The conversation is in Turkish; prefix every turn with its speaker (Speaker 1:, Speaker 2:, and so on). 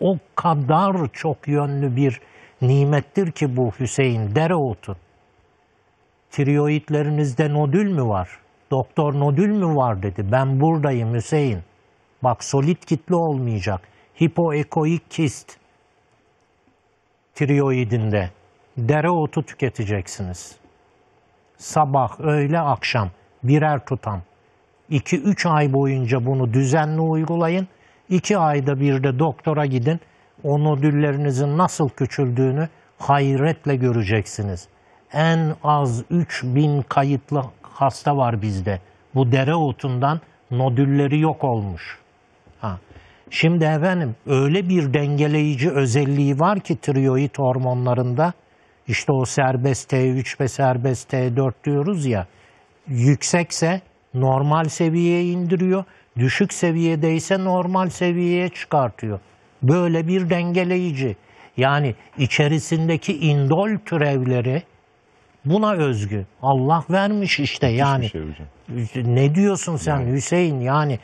Speaker 1: O kadar çok yönlü bir nimettir ki bu Hüseyin dereotu. Tiroidlerinizde nodül mü var? Doktor nodül mü var dedi. Ben buradayım Hüseyin. Bak solid kitle olmayacak. Hipoekoik kist tiroidinde dereotu tüketeceksiniz. Sabah, öğle, akşam birer tutam. 2-3 ay boyunca bunu düzenli uygulayın iki ayda bir de doktora gidin. O nodüllerinizin nasıl küçüldüğünü hayretle göreceksiniz. En az 3000 kayıtlı hasta var bizde. Bu dereotundan nodülleri yok olmuş. Ha. Şimdi efendim öyle bir dengeleyici özelliği var ki tiroid hormonlarında işte o serbest T3 ve serbest T4 diyoruz ya yüksekse normal seviyeye indiriyor. Düşük seviyede ise normal seviyeye çıkartıyor. Böyle bir dengeleyici. Yani içerisindeki indol türevleri buna özgü. Allah vermiş işte yani. Şey ne diyorsun sen Hüseyin yani